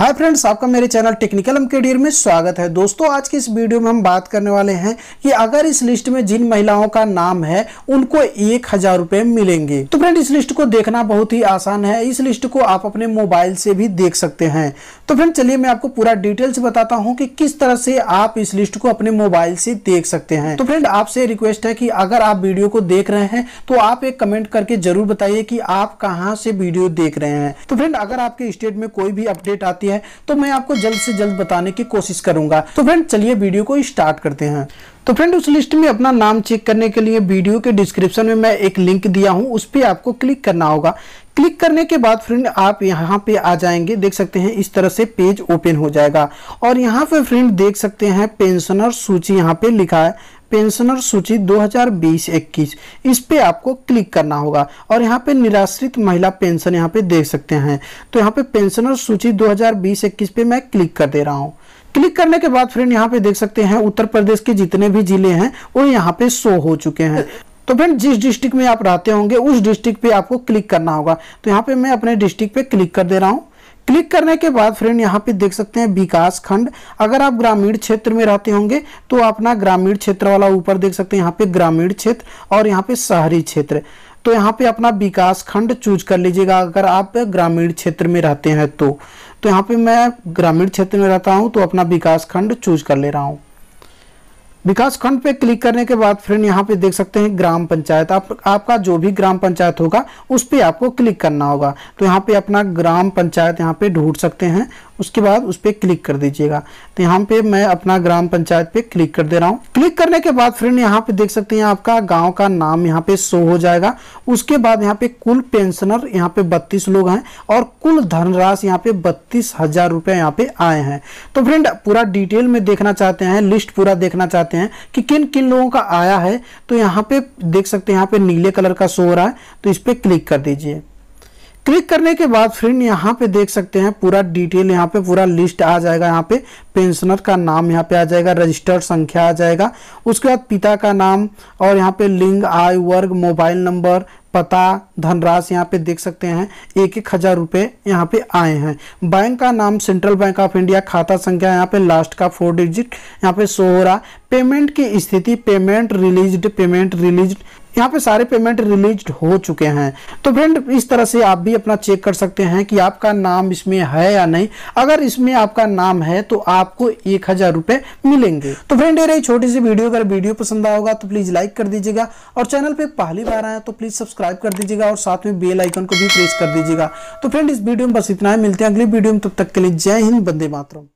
hi friends आपका मेरे channel technical M के में स्वागत है दोस्तों आज के इस वीडियो में हम बात करने वाले हैं कि अगर इस लिस्ट में जिन महिलाओं का नाम है उनको एक हजार रुपए मिलेंगे तो फ्रेंड इस लिस्ट को देखना बहुत ही आसान है इस लिस्ट को आप अपने मोबाइल से भी देख सकते हैं तो फ्रेंड चलिए मैं आपको पूरा डिटेल्स बताता हूँ कि किस तरह से आप इस लिस्ट को अपने मोबाइल से देख सकते हैं तो फ्रेंड आपसे रिक्वेस्ट है कि अगर आप वीडियो को देख रहे हैं तो आप एक कमेंट करके जरूर बताइए कि आप कहाँ से वीडियो देख रहे हैं तो फ्रेंड अगर आपके स्टेट में कोई भी अपडेट आती जाती है तो मैं आपको जल्द से जल्द बताने की कोशिश करूंगा तो फ्रेंड चलिए वीडियो को स्टार्ट करते हैं तो फ्रेंड उस लिस्ट में अपना नाम चेक करने के लिए वीडियो के डिस्क्रिप्शन में मैं एक लिंक दिया हूं उस पर आपको क्लिक करना होगा क्लिक करने के बाद फ्रेंड आप यहां पे आ जाएंगे देख सकते हैं इस तरह से पेज ओपन हो जाएगा और यहां पे फ्रेंड देख सकते हैं पेंशनर सूची यहां पे लिखा है पेंशनर सूची 2020-21 इस पे आपको क्लिक करना होगा और यहाँ पे निराश्रित महिला पेंशन यहाँ पे देख सकते हैं तो यहाँ पे पेंशनर सूची 2020-21 पे मैं क्लिक कर दे रहा हूँ क्लिक करने के बाद फ्रेंड यहाँ पे देख सकते हैं उत्तर प्रदेश के जितने भी जिले हैं वो यहाँ पे शो हो चुके हैं तो फ्रेंड जिस डिस्ट्रिक्ट में आप रहते होंगे उस डिस्ट्रिक्ट पे आपको क्लिक करना होगा तो यहाँ पे मैं अपने डिस्ट्रिक्ट पे क्लिक कर दे रहा हूँ क्लिक करने के बाद फ्रेंड यहाँ पे देख सकते हैं विकास खंड अगर आप ग्रामीण क्षेत्र में रहते होंगे तो अपना ग्रामीण क्षेत्र वाला ऊपर देख सकते हैं यहाँ पे ग्रामीण क्षेत्र और यहाँ पे शहरी क्षेत्र तो यहाँ पे अपना विकास खंड चूज कर लीजिएगा अगर आप ग्रामीण क्षेत्र में रहते हैं तो, तो यहाँ पे मैं ग्रामीण क्षेत्र में रहता हूँ तो अपना विकास खंड चूज कर ले रहा हूँ विकास खंड पे क्लिक करने के बाद फ्रेंड यहाँ पे देख सकते हैं ग्राम पंचायत आप आपका जो भी ग्राम पंचायत होगा उस पर आपको क्लिक करना होगा तो यहाँ पे अपना ग्राम पंचायत यहाँ पे ढूंढ सकते हैं उसके बाद उस पर क्लिक कर दीजिएगा तो यहाँ पे मैं अपना ग्राम पंचायत पे क्लिक कर दे रहा हूँ क्लिक करने के बाद फ्रेंड यहाँ पे देख सकते हैं आपका गाँव का नाम यहाँ पे शो हो जाएगा उसके बाद यहाँ पे कुल पेंशनर यहाँ पे बत्तीस लोग हैं और कुल धनराशि यहाँ पे बत्तीस हजार रुपये यहाँ पे आए हैं तो फ्रेंड पूरा डिटेल में देखना चाहते हैं लिस्ट पूरा देखना चाहते हैं कि किन किन लोगों का आया है तो यहाँ पे देख सकते हैं यहाँ पे नीले कलर का शो हो रहा है तो इस पर क्लिक कर दीजिए क्लिक करने के बाद फ्रेंड यहाँ पे देख सकते हैं पूरा डिटेल यहाँ पे पूरा लिस्ट आ जाएगा यहाँ पे पेंशनर का नाम यहाँ पे आ जाएगा रजिस्टर्ड संख्या आ जाएगा उसके बाद पिता का नाम और यहाँ पे लिंग आय वर्ग मोबाइल नंबर पता धनराशि यहाँ पे देख सकते हैं एक एक हज़ार रुपये यहाँ पे आए हैं बैंक का नाम सेंट्रल बैंक ऑफ इंडिया खाता संख्या यहाँ पे लास्ट का फोर डिजिट यहाँ पे सो हो रहा पेमेंट की स्थिति पेमेंट रिलीज पेमेंट रिलीज यहाँ पे सारे पेमेंट रिलीज हो चुके हैं तो फ्रेंड इस तरह से आप भी अपना चेक कर सकते हैं कि आपका नाम इसमें है या नहीं अगर इसमें आपका नाम है तो आपको एक हजार रुपए मिलेंगे तो फ्रेंड ये रही छोटी सी वीडियो अगर वीडियो पसंद आएगा तो प्लीज लाइक कर दीजिएगा और चैनल पर पहली बार आए तो प्लीज सब्सक्राइब कर दीजिएगा और साथ में बेल आइकन को भी प्रेस कर दीजिएगा तो फ्रेंड इस वीडियो में बस इतना ही मिलते हैं अगली वीडियो में तब तक के लिए जय हिंद बंदे मातरम